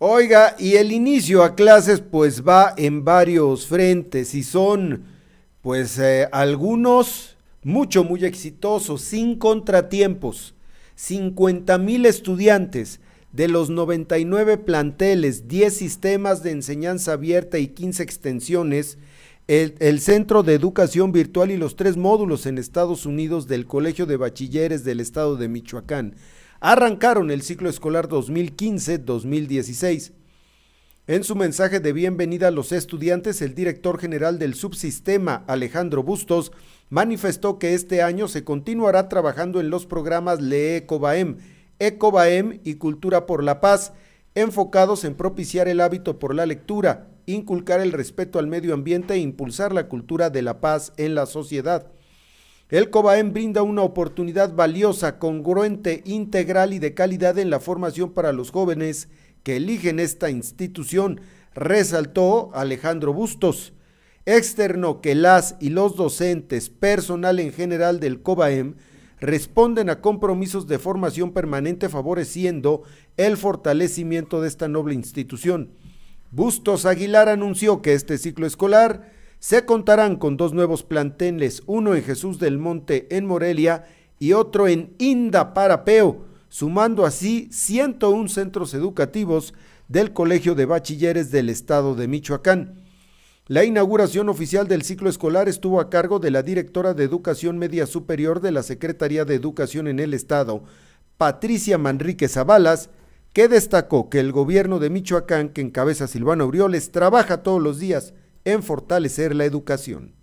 Oiga, y el inicio a clases pues va en varios frentes y son pues eh, algunos mucho, muy exitosos, sin contratiempos. 50 mil estudiantes de los 99 planteles, 10 sistemas de enseñanza abierta y 15 extensiones, el, el, Centro de Educación Virtual y los tres módulos en Estados Unidos del Colegio de Bachilleres del Estado de Michoacán arrancaron el ciclo escolar 2015-2016. En su mensaje de bienvenida a los estudiantes, el director general del subsistema, Alejandro Bustos, manifestó que este año se continuará trabajando en los programas ECOBAEM, ECOBAEM y Cultura por la Paz, enfocados en propiciar el hábito por la lectura, inculcar el respeto al medio ambiente e impulsar la cultura de la paz en la sociedad. El COBAEM brinda una oportunidad valiosa, congruente, integral y de calidad en la formación para los jóvenes que eligen esta institución, resaltó Alejandro Bustos. Externo que las y los docentes, personal en general del COBAEM, responden a compromisos de formación permanente favoreciendo el fortalecimiento de esta noble institución. Bustos Aguilar anunció que este ciclo escolar se contarán con dos nuevos planteles, uno en Jesús del Monte en Morelia y otro en Indaparapeo, sumando así 101 centros educativos del Colegio de Bachilleres del Estado de Michoacán. La inauguración oficial del ciclo escolar estuvo a cargo de la directora de Educación Media Superior de la Secretaría de Educación en el Estado, Patricia Manrique Zabalas, que destacó que el gobierno de Michoacán, que encabeza Silvano Aureoles, trabaja todos los días en fortalecer la educación.